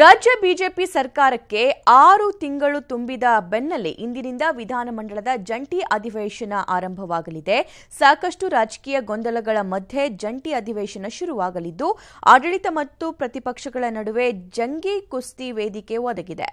ರಾಜ್ಯ ಬಿಜೆಪಿ ಸರ್ಕಾರಕ್ಕೆ ಆರು ತಿಂಗಳು ತುಂಬಿದ ಬೆನ್ನಲ್ಲೇ ಇಂದಿನಿಂದ ವಿಧಾನಮಂಡಲದ ಜಂಟಿ ಅಧಿವೇಶನ ಆರಂಭವಾಗಲಿದೆ ಸಾಕಷ್ಟು ರಾಜಕೀಯ ಗೊಂದಲಗಳ ಮಧ್ಯೆ ಜಂಟಿ ಅಧಿವೇಶನ ಶುರುವಾಗಲಿದ್ದು ಆಡಳಿತ ಮತ್ತು ಪ್ರತಿಪಕ್ಷಗಳ ನಡುವೆ ಜಂಗಿ ಕುಸ್ತಿ ವೇದಿಕೆ ಒದಗಿದೆ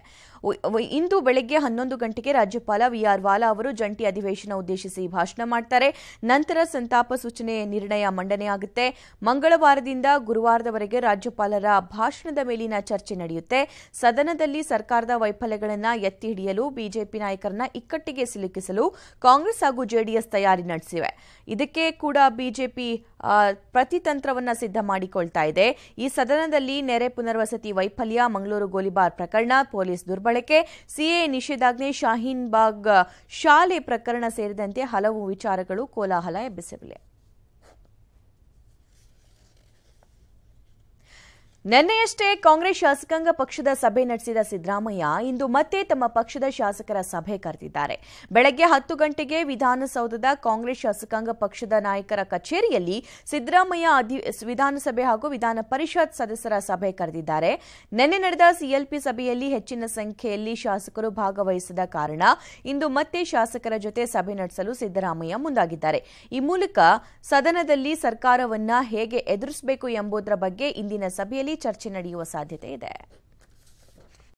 ಇಂದು ಬೆಳಗ್ಗೆ ಹನ್ನೊಂದು ಗಂಟೆಗೆ ರಾಜ್ಯಪಾಲ ವಿಆರ್ ವಾಲಾ ಅವರು ಜಂಟಿ ಅಧಿವೇಶನ ಉದ್ದೇಶಿಸಿ ಭಾಷಣ ಮಾಡ್ತಾರೆ ನಂತರ ಸಂತಾಪ ಸೂಚನೆ ನಿರ್ಣಯ ಮಂಡನೆಯಾಗುತ್ತೆ ಮಂಗಳವಾರದಿಂದ ಗುರುವಾರದವರೆಗೆ ರಾಜ್ಯಪಾಲರ ಭಾಷಣದ ಮೇಲಿನ ಚರ್ಚೆ ನಡೆಯುತ್ತೆ ಸದನದಲ್ಲಿ ಸರ್ಕಾರದ ವೈಫಲ್ಯಗಳನ್ನು ಎತ್ತಿ ಹಿಡಿಯಲು ಬಿಜೆಪಿ ನಾಯಕರನ್ನ ಇಕ್ಕಟ್ಟಿಗೆ ಸಿಲುಕಿಸಲು ಕಾಂಗ್ರೆಸ್ ಹಾಗೂ ಜೆಡಿಎಸ್ ತಯಾರಿ ನಡೆಸಿವೆ ಇದಕ್ಕೆ ಕೂಡ ಬಿಜೆಪಿ ಪ್ರತಿತಂತ್ರವನ್ನು ಸಿದ್ಧ ಮಾಡಿಕೊಳ್ತಾ ಇದೆ ಈ ಸದನದಲ್ಲಿ ನೆರೆ ಪುನರ್ವಸತಿ ವೈಫಲ್ಯ ಮಂಗಳೂರು ಗೋಲಿಬಾರ್ ಪ್ರಕರಣ ಪೊಲೀಸ್ ದುರ್ಬಳಕೆ ಸಿಎ ನಿಷೇಧಾಜ್ಞೆ ಶಾಹೀನ್ ಬಾಗ್ ಶಾಲೆ ಪ್ರಕರಣ ಸೇರಿದಂತೆ ಹಲವು ವಿಚಾರಗಳು ಕೋಲಾಹಲ ಎಬ್ಬಿಸಲಿವೆ ನಿನ್ನೆಯಷ್ಟೇ ಕಾಂಗ್ರೆಸ್ ಶಾಸಕಾಂಗ ಪಕ್ಷದ ಸಭೆ ನಡೆಸಿದ ಸಿದ್ದರಾಮಯ್ಯ ಇಂದು ಮತ್ತೆ ತಮ್ಮ ಪಕ್ಷದ ಶಾಸಕರ ಸಭೆ ಕರೆದಿದ್ದಾರೆ ಬೆಳಗ್ಗೆ ಹತ್ತು ಗಂಟೆಗೆ ವಿಧಾನಸೌಧದ ಕಾಂಗ್ರೆಸ್ ಶಾಸಕಾಂಗ ಪಕ್ಷದ ನಾಯಕರ ಕಚೇರಿಯಲ್ಲಿ ಸಿದ್ದರಾಮಯ್ಯ ವಿಧಾನಸಭೆ ಹಾಗೂ ವಿಧಾನ ಪರಿಷತ್ ಸದಸ್ಯರ ಸಭೆ ಕರೆದಿದ್ದಾರೆ ನಿನ್ನೆ ನಡೆದ ಸಿಎಲ್ಪಿ ಸಭೆಯಲ್ಲಿ ಹೆಚ್ಚಿನ ಸಂಖ್ಯೆಯಲ್ಲಿ ಶಾಸಕರು ಭಾಗವಹಿಸಿದ ಕಾರಣ ಇಂದು ಮತ್ತೆ ಶಾಸಕರ ಜೊತೆ ಸಭೆ ನಡೆಸಲು ಸಿದ್ದರಾಮಯ್ಯ ಮುಂದಾಗಿದ್ದಾರೆ ಈ ಮೂಲಕ ಸದನದಲ್ಲಿ ಸರ್ಕಾರವನ್ನು ಹೇಗೆ ಎದುರಿಸಬೇಕು ಎಂಬುದರ ಬಗ್ಗೆ ಇಂದಿನ ಸಭೆಯಲ್ಲಿ ಚರ್ಚೆ ನಡೆಯುವ ಸಾಧ್ಯತೆ ಇದೆ